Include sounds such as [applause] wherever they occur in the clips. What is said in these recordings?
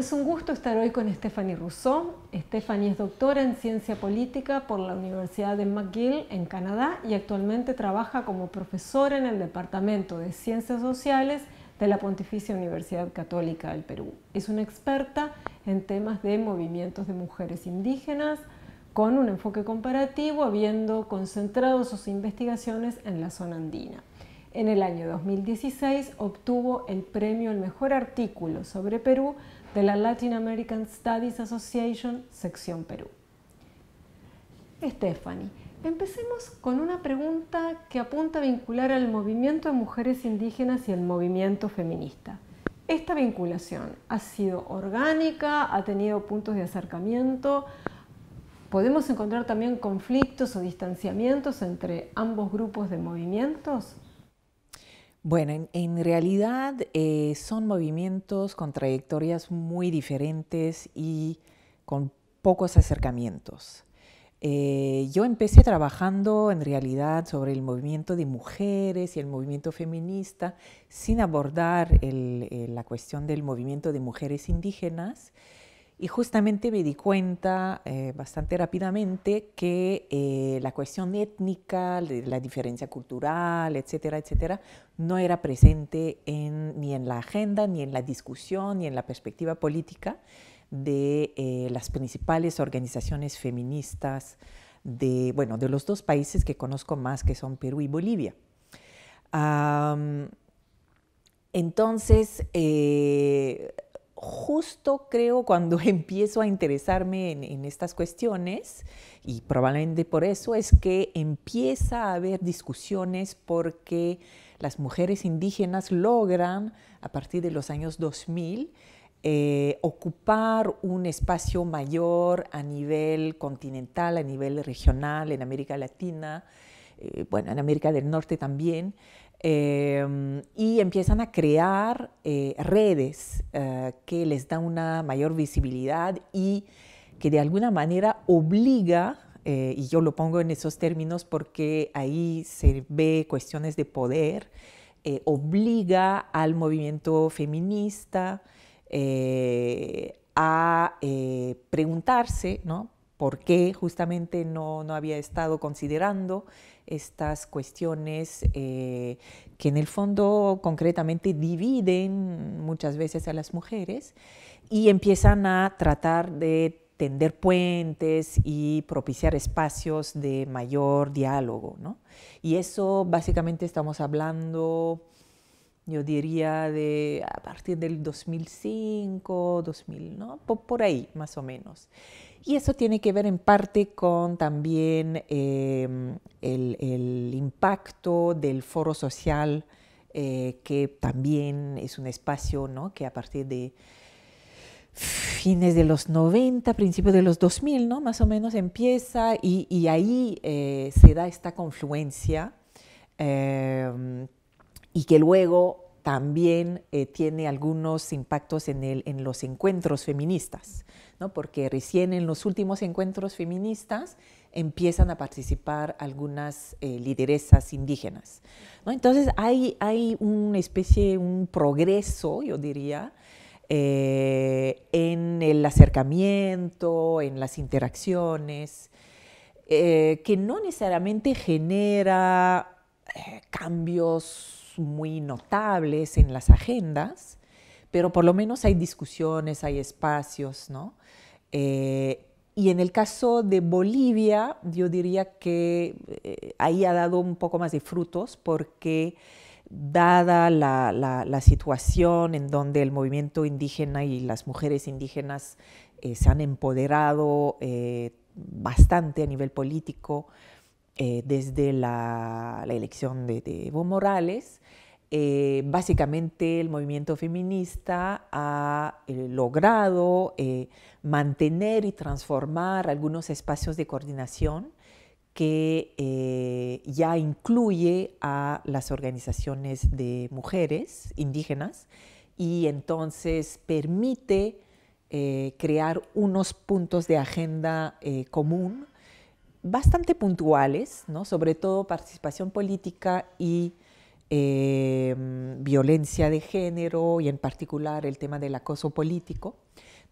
es un gusto estar hoy con Stephanie Rousseau. Stephanie es doctora en ciencia política por la Universidad de McGill en Canadá y actualmente trabaja como profesora en el Departamento de Ciencias Sociales de la Pontificia Universidad Católica del Perú. Es una experta en temas de movimientos de mujeres indígenas con un enfoque comparativo, habiendo concentrado sus investigaciones en la zona andina. En el año 2016 obtuvo el premio al mejor artículo sobre Perú de la Latin American Studies Association, sección Perú. Stephanie, empecemos con una pregunta que apunta a vincular al movimiento de mujeres indígenas y el movimiento feminista. ¿Esta vinculación ha sido orgánica? ¿Ha tenido puntos de acercamiento? ¿Podemos encontrar también conflictos o distanciamientos entre ambos grupos de movimientos? Bueno, en, realidad eh, son movimientos con trayectorias muy diferentes y con pocos acercamientos. Eh, yo empecé trabajando en realidad sobre el movimiento de mujeres y el movimiento feminista sin abordar eh, la cuestión del movimiento de mujeres indígenas y justamente me di cuenta eh, bastante rápidamente que eh, la cuestión étnica, la diferencia cultural, etcétera, etcétera, no era presente ni en la agenda, ni en la discusión, ni en la perspectiva política de eh, las principales organizaciones feministas de, bueno, de los dos países que conozco más, que son Perú y Bolivia. entonces, justo creo cuando [laughs] empiezo a interesarme en, estas cuestiones, y probablemente por eso es que empieza a haber discusiones porque las mujeres indígenas logran, a partir de los años 2000, eh, ocupar un espacio mayor a nivel continental, a nivel regional, en América Latina, eh, bueno, en América del Norte también. Em, y empiezan a crear eh, redes eh, que les dan una mayor visibilidad y que de alguna manera obliga, eh, y yo lo pongo en esos términos porque ahí se ve cuestiones de poder, obliga al movimiento feminista a preguntarse, ¿Por qué justamente no había estado considerando estas cuestiones eh, que en el fondo concretamente dividen muchas veces a las mujeres y empiezan a tratar de tender puentes y propiciar espacios de mayor diálogo. ¿no? Y eso básicamente estamos hablando, yo diría, de a partir del 2005, 2000, ¿no? por ahí más o menos. Y eso tiene que ver en parte con también em, el, impacto del foro social, eh, que también es un espacio que a partir de fines de los 90, principios de los 2000, ¿no? más o menos empieza y, ahí eh, se da esta confluencia em, y que luego también eh, tiene algunos impactos en, el, en los encuentros feministas, ¿no? porque recién en los últimos encuentros feministas empiezan a participar algunas eh, lideresas indígenas. Entonces hay, hay una especie, un progreso, yo diría, eh, en el acercamiento, en las interacciones, que no necesariamente genera cambios muy notables en las agendas, pero por lo menos hay discusiones, hay espacios, ¿no? Eh, y en el caso de Bolivia, yo diría que eh, ahí ha dado un poco más de frutos porque dada la, situación en donde el movimiento indígena y las mujeres indígenas eh, se han empoderado bastante a nivel político, eh, desde la, elección de, Evo Morales, eh, básicamente el movimiento feminista ha eh, logrado mantener y transformar algunos espacios de coordinación que ya incluye a las organizaciones de mujeres indígenas y entonces permite crear unos puntos de agenda común bastante puntuales, sobre todo participación política y em, violencia de género y en particular el tema del acoso político,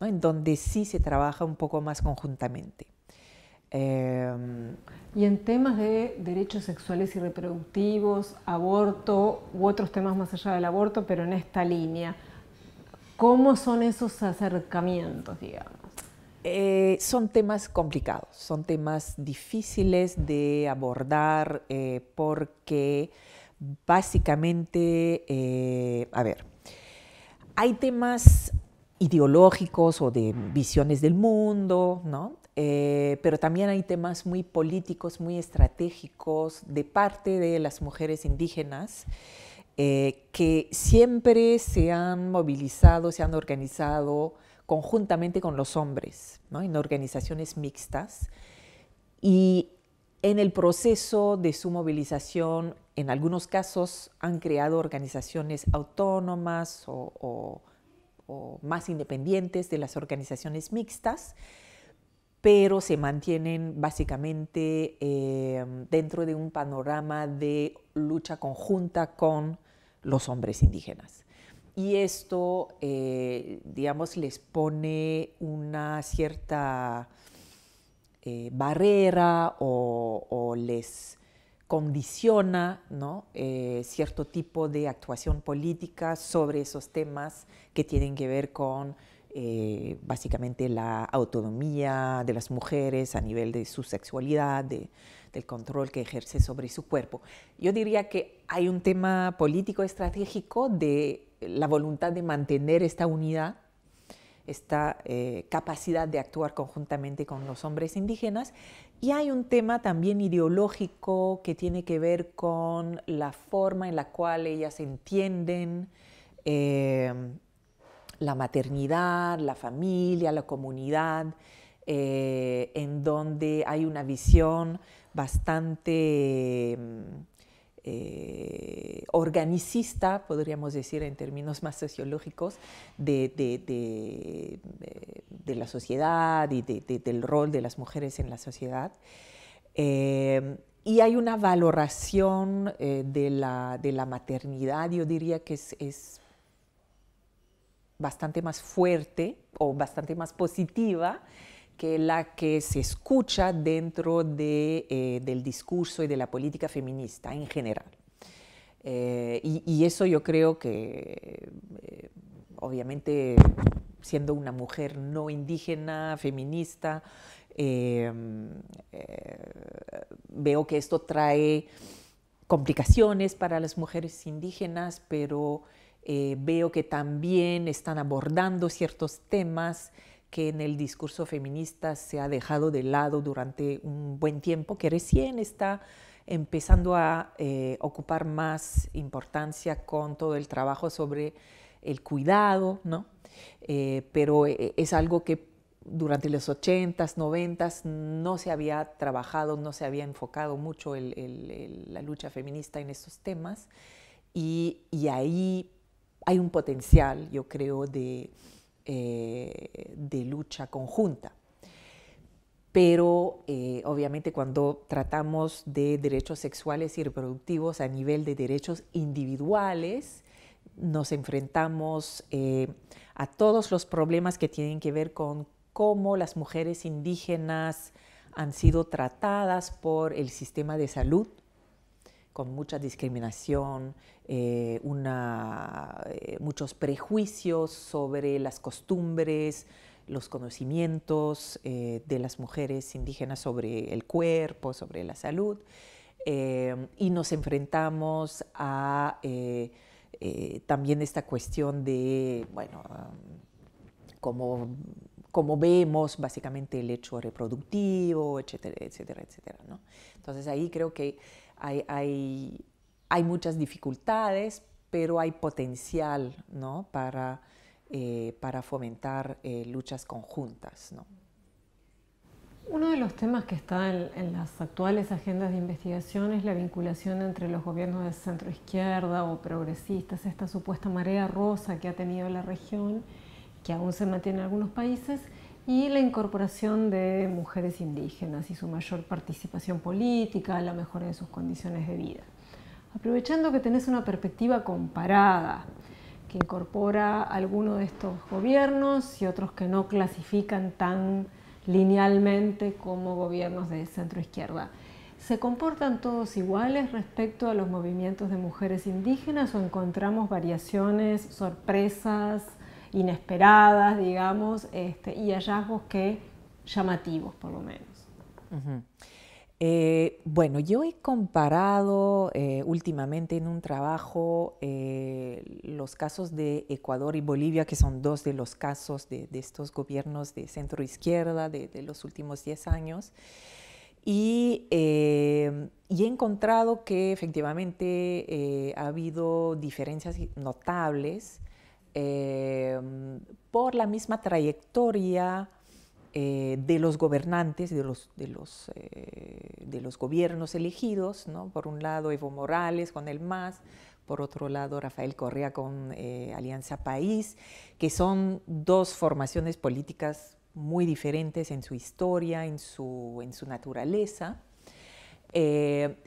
en donde sí se trabaja un poco más conjuntamente. Em, y en temas de derechos sexuales y reproductivos, aborto u otros temas más allá del aborto, pero en esta línea, ¿cómo son esos acercamientos, digamos? Eh, son temas complicados, son temas difíciles de abordar eh, porque básicamente, eh, a ver, hay temas ideológicos o de visiones del mundo, pero también hay temas muy políticos, muy estratégicos de parte de las mujeres indígenas que siempre se han movilizado, se han organizado conjuntamente con los hombres, en organizaciones mixtas. Y en el proceso de su movilización, en algunos casos han creado organizaciones autónomas o, más independientes de las organizaciones mixtas, pero se mantienen básicamente em, dentro de un panorama de lucha conjunta con los hombres indígenas y esto, eh, digamos, les pone una cierta eh, barrera o, les condiciona eh, cierto tipo de actuación política sobre esos temas que tienen que ver con básicamente la autonomía de las mujeres a nivel de su sexualidad, de, del control que ejerce sobre su cuerpo. Yo diría que hay un tema político estratégico de la voluntad de mantener esta unidad, esta eh, capacidad de actuar conjuntamente con los hombres indígenas. Y hay un tema también ideológico que tiene que ver con la forma en la cual ellas entienden em, la maternidad, la familia, la comunidad, eh, en donde hay una visión bastante em, eh, organicista, podríamos decir en términos más sociológicos, de, la sociedad y del rol de las mujeres en la sociedad. Eh, y hay una valoración eh, de, la, maternidad, yo diría que es, bastante más fuerte o bastante más positiva que la que se escucha dentro eh, del discurso y de la política feminista en general. Eh, y, eso yo creo que, eh, obviamente, siendo una mujer no indígena, feminista, veo que esto trae complicaciones para las mujeres indígenas, pero veo que también están abordando ciertos temas que en el discurso feminista se ha dejado de lado durante un buen tiempo, que recién está empezando a eh, ocupar más importancia con todo el trabajo sobre el cuidado, ¿no? Eh, pero eh, es algo que durante los 80s, 90s no se había trabajado, no se había enfocado mucho la lucha feminista en estos temas y, ahí hay un potencial, yo creo, de, eh, de lucha conjunta. Pero eh, obviamente cuando tratamos de derechos sexuales y reproductivos a nivel de derechos individuales, nos enfrentamos eh, a todos los problemas que tienen que ver con cómo las mujeres indígenas han sido tratadas por el sistema de salud con mucha discriminación, eh, una, eh, muchos prejuicios sobre las costumbres, los conocimientos eh, de las mujeres indígenas sobre el cuerpo, sobre la salud, y nos enfrentamos a también esta cuestión de, bueno, um, cómo, vemos básicamente el hecho reproductivo, etcétera, etcétera, etcétera. Entonces ahí creo que hay, muchas dificultades, pero hay potencial eh, para, fomentar eh, luchas conjuntas. Uno de los temas que está en, en, las actuales agendas de investigación es la vinculación entre los gobiernos de centro izquierda o progresistas, esta supuesta marea rosa que ha tenido la región, que aún se mantiene en algunos países, y la incorporación de mujeres indígenas y su mayor participación política, la mejora de sus condiciones de vida. Aprovechando que tenés una perspectiva comparada, que incorpora algunos de estos gobiernos y otros que no clasifican tan linealmente como gobiernos de centro izquierda. ¿Se comportan todos iguales respecto a los movimientos de mujeres indígenas o encontramos variaciones, sorpresas, inesperadas, digamos, este, y hallazgos que llamativos, por lo menos. Eh, bueno, yo he comparado eh, últimamente en un trabajo eh, los casos de Ecuador y Bolivia, que son dos de los casos de, estos gobiernos de centro izquierda de, los últimos 10 años. Y, he encontrado que efectivamente ha habido diferencias notables Em, por la misma trayectoria eh, de los gobernantes, de los, de los, eh, de los gobiernos elegidos, por un lado Evo Morales con el MAS, por otro lado Rafael Correa con eh, Alianza País, que son dos formaciones políticas muy diferentes en su historia, en su, en su naturaleza.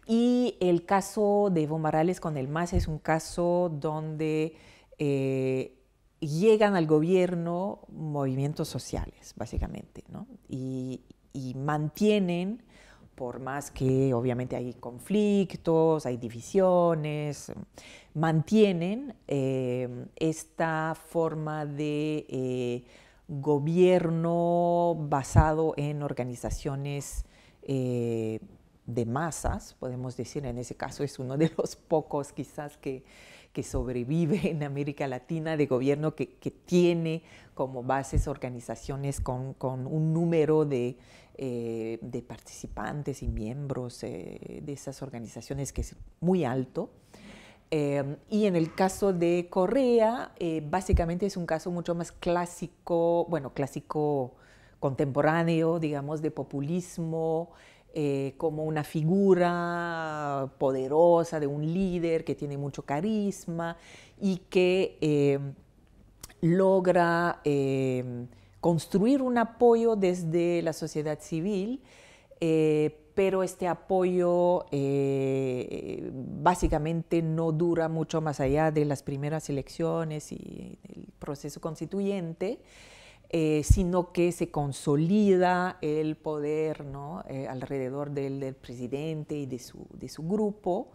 y el caso de Evo Morales con el MAS es un caso donde llegan al gobierno movimientos sociales, básicamente, y, mantienen, por más que obviamente hay conflictos, hay divisiones, mantienen eh, esta forma de eh, gobierno basado en organizaciones eh, de masas, podemos decir, en ese caso es uno de los pocos quizás que que sobrevive [laughs] en América Latina, de gobierno que, tiene como bases organizaciones con, un número eh, de, participantes y miembros eh, de esas organizaciones que es muy alto. Eh, y en el caso de Correa, básicamente es un caso mucho más clásico, bueno, clásico contemporáneo, digamos, de populismo eh, como una figura poderosa de un líder que tiene mucho carisma y que eh, logra eh, construir un apoyo desde la sociedad civil, pero este apoyo básicamente no dura mucho más allá de las primeras elecciones y el proceso constituyente. Eh, sino que se consolida el poder eh, alrededor del, presidente y de su, grupo.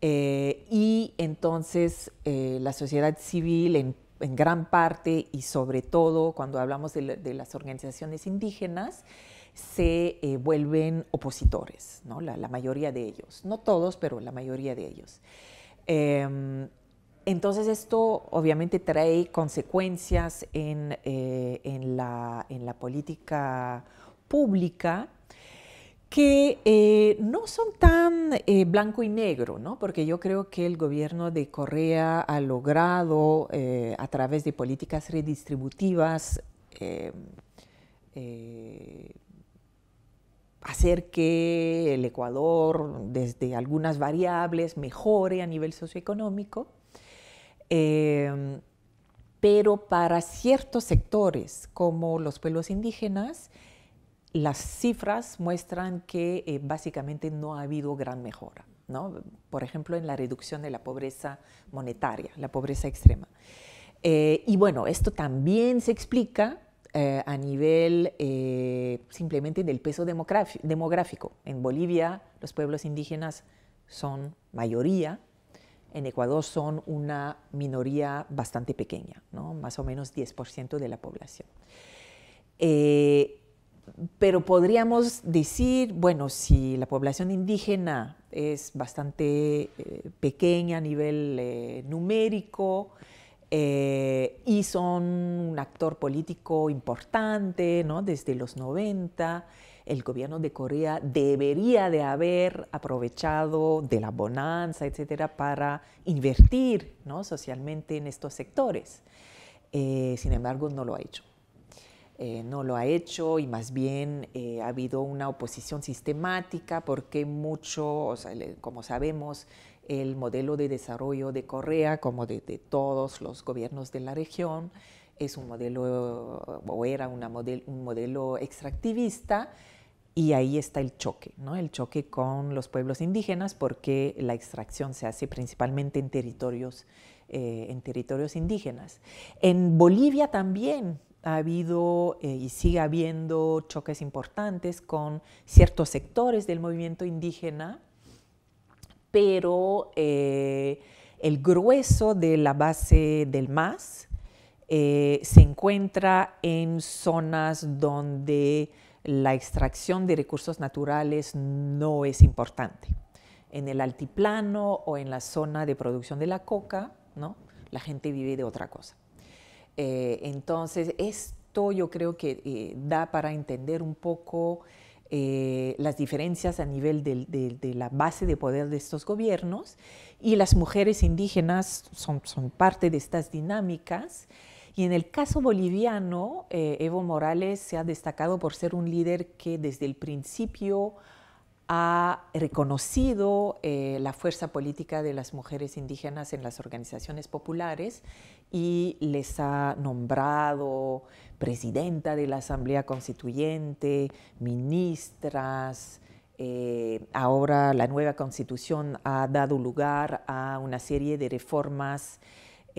Eh, y entonces la sociedad civil en, gran parte y sobre todo cuando hablamos de, las organizaciones indígenas, se vuelven opositores, ¿no? la, mayoría de ellos, no todos, pero la mayoría de ellos. Em, entonces esto obviamente trae consecuencias en, eh, la, política pública que eh, no son tan eh, blanco y negro, porque yo creo que el gobierno de Correa ha logrado a través de políticas redistributivas hacer que el Ecuador, desde algunas variables, mejore a nivel socioeconómico. Em, pero para ciertos sectores, como los pueblos indígenas, las cifras muestran que eh, básicamente no ha habido gran mejora, por ejemplo, en la reducción de la pobreza monetaria, la pobreza extrema. Eh, y bueno, esto también se explica eh, a nivel simplemente del peso demográfico. En Bolivia los pueblos indígenas son mayoría en Ecuador son una minoría bastante pequeña, más o menos 10% de la población. Eh, pero podríamos decir, bueno, si la población indígena es bastante eh, pequeña a nivel eh, numérico y son un actor político importante desde los 90, el gobierno de Corea debería de haber aprovechado de la bonanza, etcétera, para invertir ¿no? socialmente en estos sectores. Eh, sin embargo, no lo ha hecho. Eh, no lo ha hecho y más bien eh, ha habido una oposición sistemática porque mucho, como sabemos, el modelo de desarrollo de Corea, como de, todos los gobiernos de la región, es un modelo o era un modelo extractivista y ahí está el choque, ¿no? El choque con los pueblos indígenas porque la extracción se hace principalmente en territorios, eh, en territorios indígenas. En Bolivia también ha habido eh, y sigue habiendo choques importantes con ciertos sectores del movimiento indígena, pero eh, el grueso de la base del MAS se encuentra en zonas donde la extracción de recursos naturales no es importante. En el altiplano o en la zona de producción de la coca, la gente vive de otra cosa. Eh, entonces, esto yo creo que eh, da para entender un poco eh, las diferencias a nivel de, la base de poder de estos gobiernos y las mujeres indígenas son parte de estas dinámicas y en el caso boliviano, eh, Evo Morales se ha destacado por ser un líder que desde el principio ha reconocido eh, la fuerza política de las mujeres indígenas en las organizaciones populares y les ha nombrado presidenta de la Asamblea Constituyente, ministras. Eh, ahora la nueva constitución ha dado lugar a una serie de reformas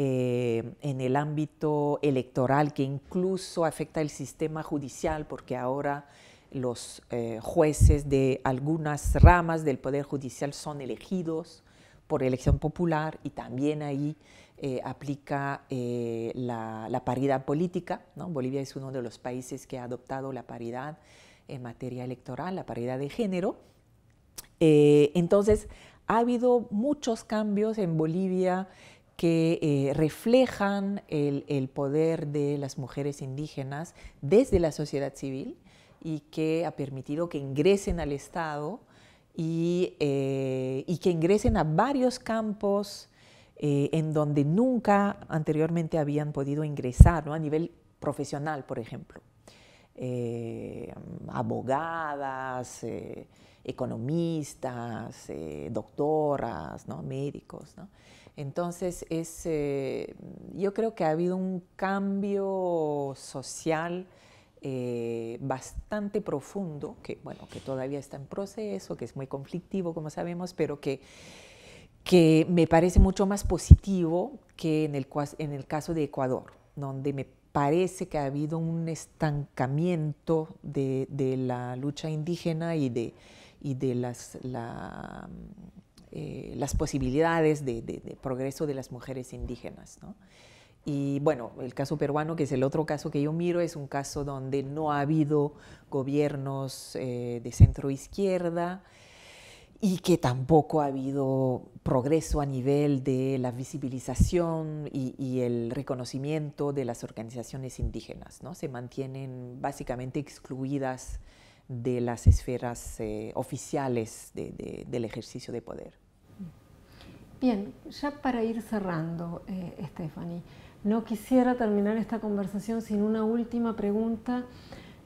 eh, en el ámbito electoral que incluso afecta el sistema judicial porque ahora los eh, jueces de algunas ramas del Poder Judicial son elegidos por elección popular y también ahí eh, aplica la, paridad política. Bolivia es uno de los países que ha adoptado la paridad en materia electoral, la paridad de género. entonces, ha habido muchos cambios en Bolivia que eh, reflejan el, poder de las mujeres indígenas desde la sociedad civil y que ha permitido que ingresen al Estado y, eh, que ingresen a varios campos eh, en donde nunca anteriormente habían podido ingresar, a nivel profesional, por ejemplo. abogadas, economistas, doctoras, ¿no? médicos. Entonces, es, eh, yo creo que ha habido un cambio social eh, bastante profundo, que, bueno, que todavía está en proceso, que es muy conflictivo, como sabemos, pero que, que me parece mucho más positivo que en el, en el caso de Ecuador, donde me parece que ha habido un estancamiento de, de la lucha indígena y de, y de las, la, eh, las posibilidades de, progreso de las mujeres indígenas. Y bueno, el caso peruano, que es el otro caso que yo miro, es un caso donde no ha habido gobiernos eh, de centro izquierda y que tampoco ha habido progreso a nivel de la visibilización y, el reconocimiento de las organizaciones indígenas. ¿no? Se mantienen básicamente excluidas de las esferas eh, oficiales del ejercicio de poder. Bien, ya para ir cerrando, eh, Stephanie, no quisiera terminar esta conversación sin una última pregunta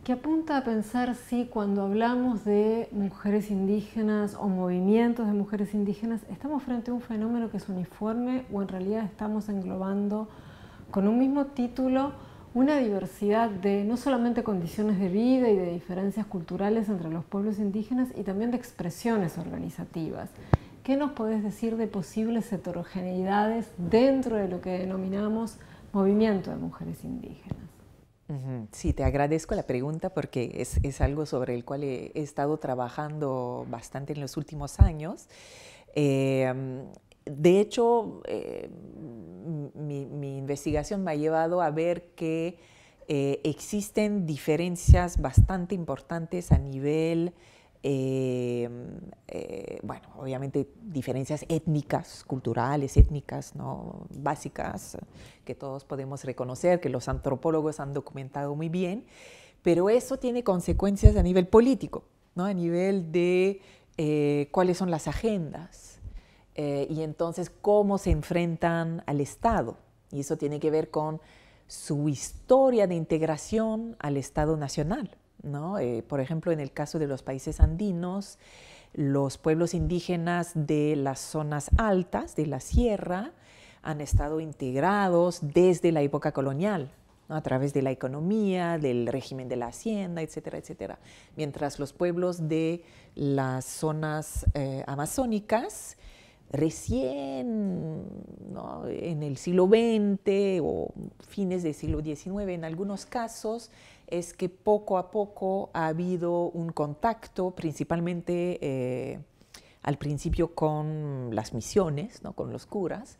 que apunta a pensar si cuando hablamos de mujeres indígenas o movimientos de mujeres indígenas, estamos frente a un fenómeno que es uniforme o en realidad estamos englobando con un mismo título una diversidad de no solamente condiciones de vida y de diferencias culturales entre los pueblos indígenas y también de expresiones organizativas. ¿Qué nos podés decir de posibles heterogeneidades dentro de lo que denominamos movimiento de mujeres indígenas? Sí, te agradezco la pregunta porque es, algo sobre el cual he, estado trabajando bastante en los últimos años. Em, de hecho, eh, mi, investigación me ha llevado a ver que eh, existen diferencias bastante importantes a nivel eh, eh, bueno, obviamente diferencias étnicas, culturales, étnicas, ¿no? básicas, que todos podemos reconocer, que los antropólogos han documentado muy bien, pero eso tiene consecuencias a nivel político, ¿no? a nivel de eh, cuáles son las agendas y entonces cómo se enfrentan al Estado. Y eso tiene que ver con su historia de integración al Estado Nacional eh, por ejemplo, en el caso de los países andinos, los pueblos indígenas de las zonas altas, de la sierra, han estado integrados desde la época colonial, a través de la economía, del régimen de la hacienda, etcétera, etcétera. Mientras los pueblos de las zonas eh, amazónicas, recién en el siglo XX o fines del siglo XIX, en algunos casos, es que poco a poco ha habido un contacto, principalmente eh, al principio con las misiones, ¿no? con los curas,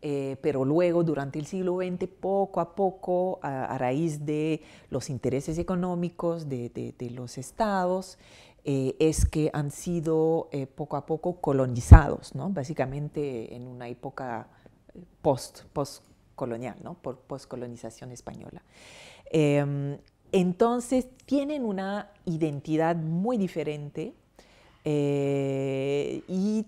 eh, pero luego durante el siglo XX, poco a poco, a, raíz de los intereses económicos de, los estados, eh, es que han sido poco a poco colonizados, ¿no? básicamente en una época post, colonial, ¿no? por postcolonización española. Em, entonces tienen una identidad muy diferente eh, y,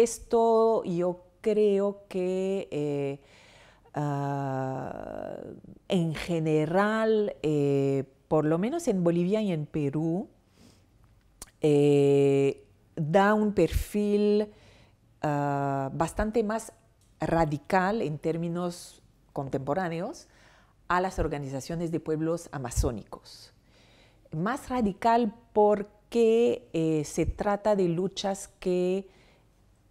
esto yo creo que eh, ah, en general, eh, por lo menos en Bolivia y en Perú, da un perfil ah, bastante más radical en términos contemporáneos a las organizaciones de pueblos amazónicos. Más radical porque eh, se trata de luchas que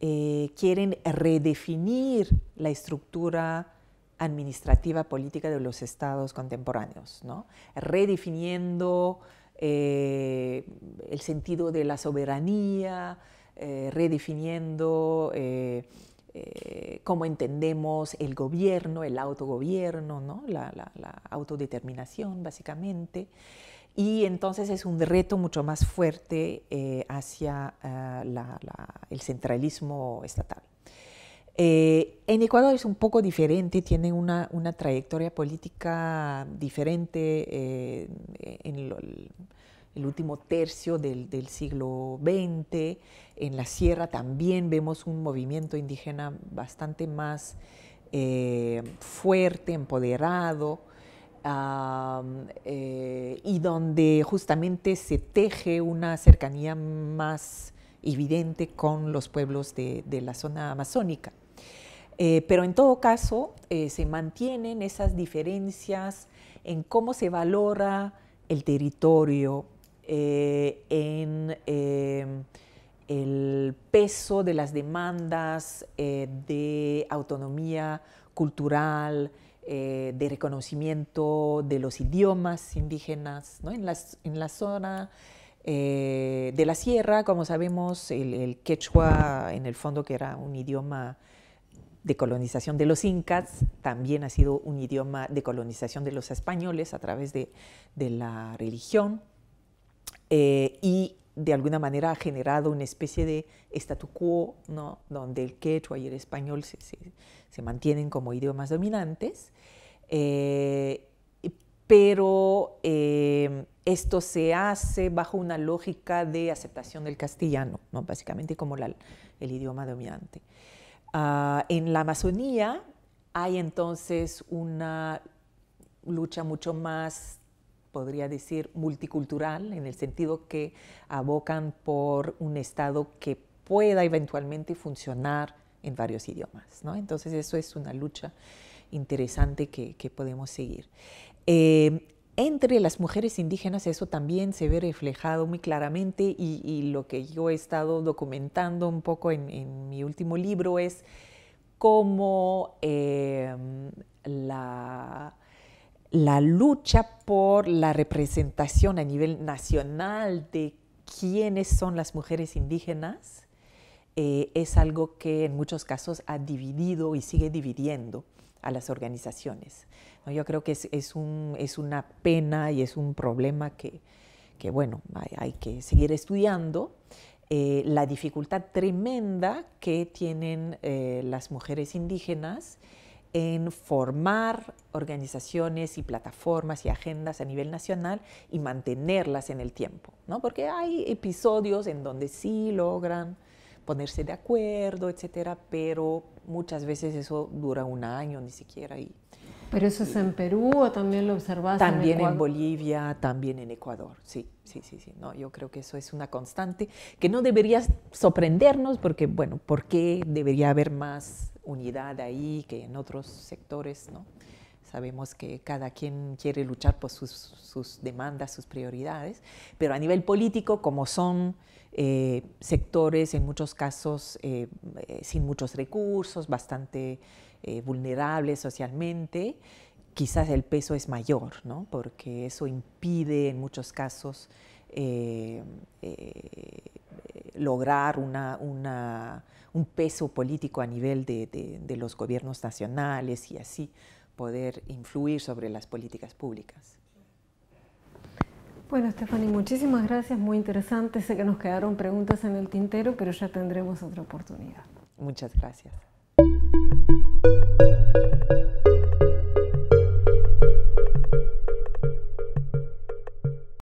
eh, quieren redefinir la estructura administrativa política de los estados contemporáneos, redefiniendo eh, el sentido de la soberanía, redefiniendo eh, cómo entendemos el gobierno, el autogobierno, la, autodeterminación básicamente. Y entonces es un reto mucho más fuerte eh, hacia eh, el centralismo estatal. en Ecuador es un poco diferente, tiene una, una trayectoria política diferente en lo, el último tercio del, siglo XX. En la sierra también vemos un movimiento indígena bastante más eh, fuerte, empoderado, eh, y donde justamente se teje una cercanía más evidente con los pueblos de, la zona amazónica. Eh, pero en todo caso, se mantienen esas diferencias en cómo se valora el territorio, eh, en em, el peso de las demandas eh, de autonomía cultural, eh, de reconocimiento de los idiomas indígenas en, la zona. de la sierra, como sabemos, el, quechua, en el fondo, que era un idioma de colonización de los incas, también ha sido un idioma de colonización de los españoles a través de la religión. Eh, y de alguna manera ha generado una especie de statu quo, ¿no? donde el quechua y el español se, mantienen como idiomas dominantes, eh, pero eh, esto se hace bajo una lógica de aceptación del castellano, ¿no? básicamente como el idioma dominante. Ah, en la Amazonía hay entonces una lucha mucho más podría decir, multicultural, en el sentido que abocan por un Estado que pueda eventualmente funcionar en varios idiomas. Entonces eso es una lucha interesante que, podemos seguir. Em, entre las mujeres indígenas eso también se ve reflejado muy claramente y, lo que yo he estado documentando un poco en, mi último libro es cómo em, la la lucha por la representación a nivel nacional de quiénes son las mujeres indígenas eh, es algo que en muchos casos ha dividido y sigue dividiendo a las organizaciones. Yo creo que es, una pena y es un problema que, bueno, hay, que seguir estudiando. Eh, la dificultad tremenda que tienen eh, las mujeres indígenas en formar organizaciones y plataformas y agendas a nivel nacional y mantenerlas en el tiempo, ¿no? Porque hay episodios en donde sí logran ponerse de acuerdo, etcétera, pero muchas veces eso dura un año ni siquiera pero eso es en Perú o también lo observas también en, Bolivia, también en Ecuador. Sí, sí, sí, sí. No, yo creo que eso es una constante que no debería sorprendernos porque bueno, ¿por qué debería haber más unidad ahí que en otros sectores, ¿no? Sabemos que cada quien quiere luchar por sus, demandas, sus prioridades, pero a nivel político, como son eh, sectores en muchos casos eh, eh, sin muchos recursos, bastante vulnerables socialmente, quizás el peso es mayor, ¿no? porque eso impide en muchos casos lograr un peso político a nivel de, de los gobiernos nacionales y así poder influir sobre las políticas públicas. Bueno, Stephanie, muchísimas gracias, muy interesante. Sé que nos quedaron preguntas en el tintero, pero ya tendremos otra oportunidad. Muchas gracias.